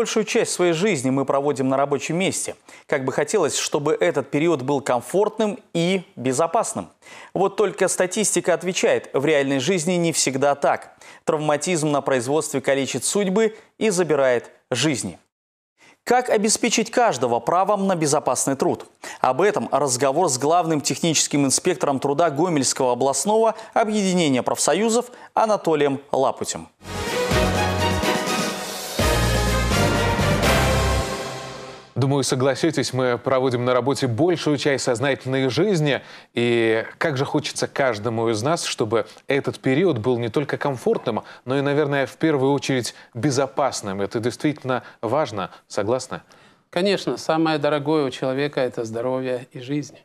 Большую часть своей жизни мы проводим на рабочем месте. Как бы хотелось, чтобы этот период был комфортным и безопасным. Вот только статистика отвечает, в реальной жизни не всегда так. Травматизм на производстве калечит судьбы и забирает жизни. Как обеспечить каждого правом на безопасный труд? Об этом разговор с главным техническим инспектором труда Гомельского областного объединения профсоюзов Анатолием Лапутем. Думаю, согласитесь, мы проводим на работе большую часть сознательной жизни, и как же хочется каждому из нас, чтобы этот период был не только комфортным, но и, наверное, в первую очередь безопасным. Это действительно важно, согласны? Конечно, самое дорогое у человека – это здоровье и жизнь.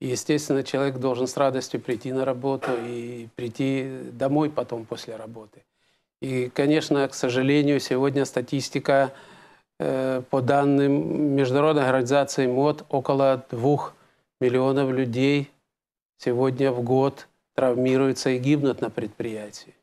И, естественно, человек должен с радостью прийти на работу и прийти домой потом после работы. И, конечно, к сожалению, сегодня статистика по данным Международной организации МОД, около двух миллионов людей сегодня в год травмируются и гибнут на предприятии.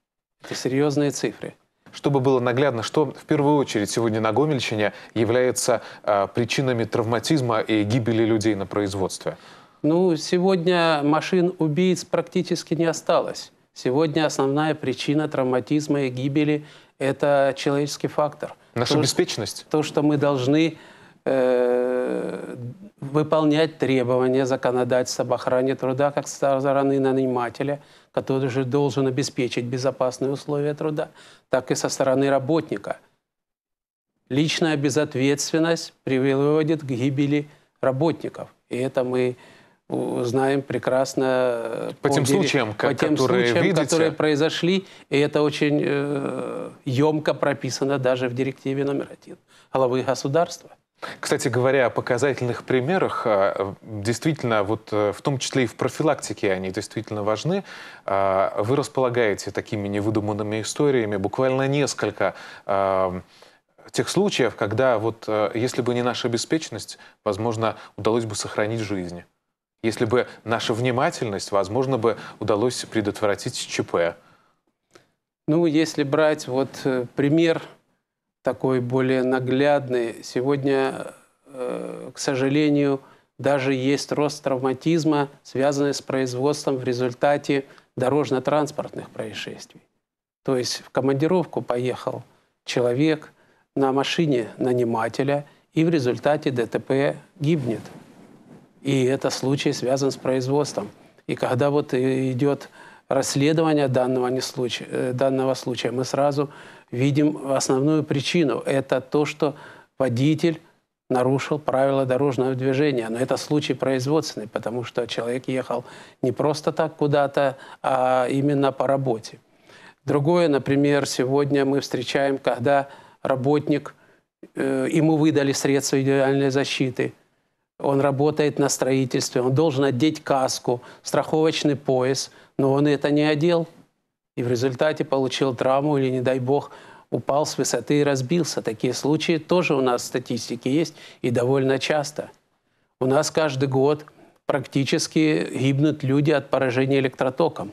Это серьезные цифры. Чтобы было наглядно, что в первую очередь сегодня на Гомельщине является э, причинами травматизма и гибели людей на производстве? Ну, сегодня машин убийц практически не осталось. Сегодня основная причина травматизма и гибели – это человеческий фактор. Наша то, беспечность. То, что мы должны э, выполнять требования законодательства об охране труда как со стороны нанимателя, который же должен обеспечить безопасные условия труда, так и со стороны работника. Личная безответственность приводит к гибели работников. И это мы знаем прекрасно по, э, по тем случаям, по тем которые, случаям видите. которые произошли, и это очень э, емко прописано даже в директиве номер один главы государства. Кстати говоря, о показательных примерах, а, действительно, вот э, в том числе и в профилактике они действительно важны. А, вы располагаете такими невыдуманными историями буквально несколько а, тех случаев, когда вот, э, если бы не наша обеспеченность, возможно, удалось бы сохранить жизни. Если бы наша внимательность, возможно, бы удалось предотвратить ЧП. Ну, если брать вот э, пример такой более наглядный, сегодня, э, к сожалению, даже есть рост травматизма, связанный с производством в результате дорожно-транспортных происшествий. То есть в командировку поехал человек на машине нанимателя и в результате ДТП гибнет. И это случай связан с производством. И когда вот идет расследование данного, не случая, э, данного случая, мы сразу видим основную причину. Это то, что водитель нарушил правила дорожного движения. Но это случай производственный, потому что человек ехал не просто так куда-то, а именно по работе. Другое, например, сегодня мы встречаем, когда работник, э, ему выдали средства идеальной защиты – он работает на строительстве, он должен одеть каску, страховочный пояс, но он это не одел. И в результате получил травму или, не дай бог, упал с высоты и разбился. Такие случаи тоже у нас в статистике есть и довольно часто. У нас каждый год практически гибнут люди от поражения электротоком.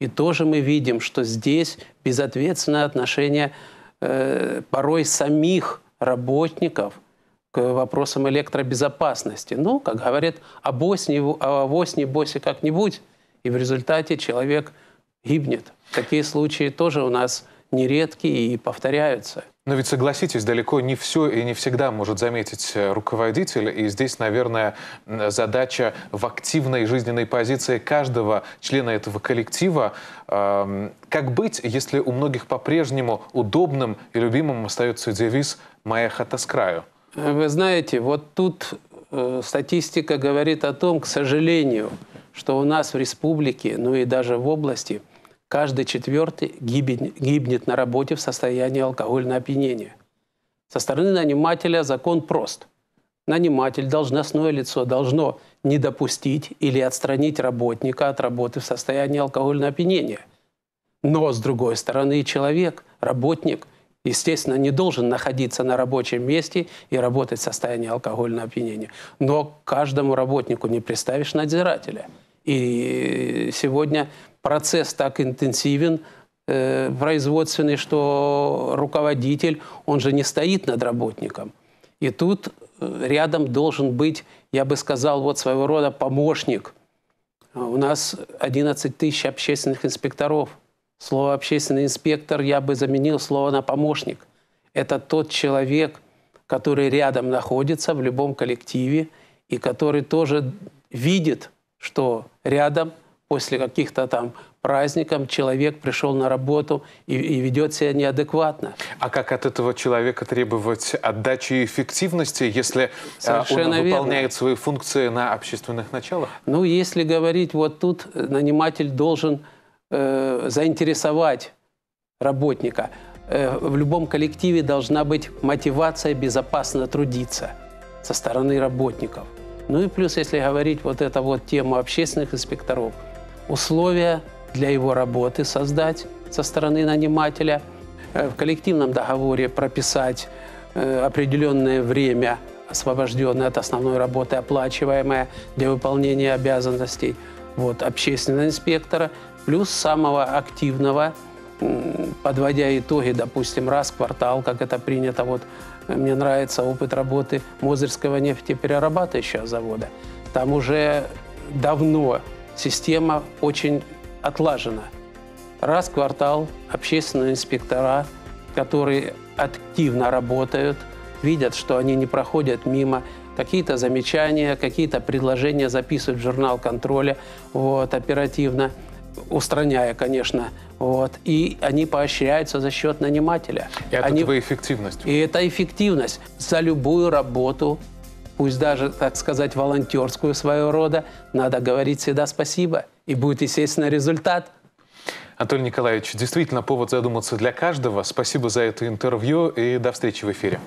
И тоже мы видим, что здесь безответственное отношение э, порой самих работников – к вопросам электробезопасности. Ну, как говорят, авось, не, авось не как-нибудь, и в результате человек гибнет. Такие случаи тоже у нас нередки и повторяются. Но ведь согласитесь, далеко не все и не всегда может заметить э, руководитель. И здесь, наверное, задача в активной жизненной позиции каждого члена этого коллектива. Эм, как быть, если у многих по-прежнему удобным и любимым остается девиз «Моя хата с краю»? Вы знаете, вот тут э, статистика говорит о том, к сожалению, что у нас в республике, ну и даже в области, каждый четвертый гибнет, гибнет на работе в состоянии алкогольного опьянения. Со стороны нанимателя закон прост. Наниматель, должностное лицо должно не допустить или отстранить работника от работы в состоянии алкогольного опьянения. Но, с другой стороны, человек, работник – естественно, не должен находиться на рабочем месте и работать в состоянии алкогольного опьянения. Но каждому работнику не представишь надзирателя. И сегодня процесс так интенсивен, э, производственный, что руководитель, он же не стоит над работником. И тут э, рядом должен быть, я бы сказал, вот своего рода помощник. А у нас 11 тысяч общественных инспекторов – Слово «общественный инспектор» я бы заменил слово на «помощник». Это тот человек, который рядом находится в любом коллективе и который тоже видит, что рядом после каких-то там праздников человек пришел на работу и, и ведет себя неадекватно. А как от этого человека требовать отдачи и эффективности, если э, Совершенно он верно. выполняет свои функции на общественных началах? Ну, если говорить вот тут, наниматель должен э, заинтересовать работника. Э, в любом коллективе должна быть мотивация безопасно трудиться со стороны работников. Ну и плюс, если говорить вот эта вот тема общественных инспекторов, условия для его работы создать со стороны нанимателя, э, в коллективном договоре прописать э, определенное время, освобожденное от основной работы, оплачиваемое для выполнения обязанностей вот, общественного инспектора, плюс самого активного, подводя итоги, допустим, раз в квартал, как это принято, вот э, мне нравится опыт работы Мозырского нефтеперерабатывающего завода. Там уже давно система очень отлажена. Раз в квартал общественные инспектора, которые активно работают, видят, что они не проходят мимо, какие-то замечания, какие-то предложения записывают в журнал контроля вот, оперативно устраняя, конечно. Вот. И они поощряются за счет нанимателя. И это они... эффективность. И это эффективность. За любую работу, пусть даже, так сказать, волонтерскую своего рода, надо говорить всегда спасибо. И будет, естественно, результат. Анатолий Николаевич, действительно повод задуматься для каждого. Спасибо за это интервью и до встречи в эфире.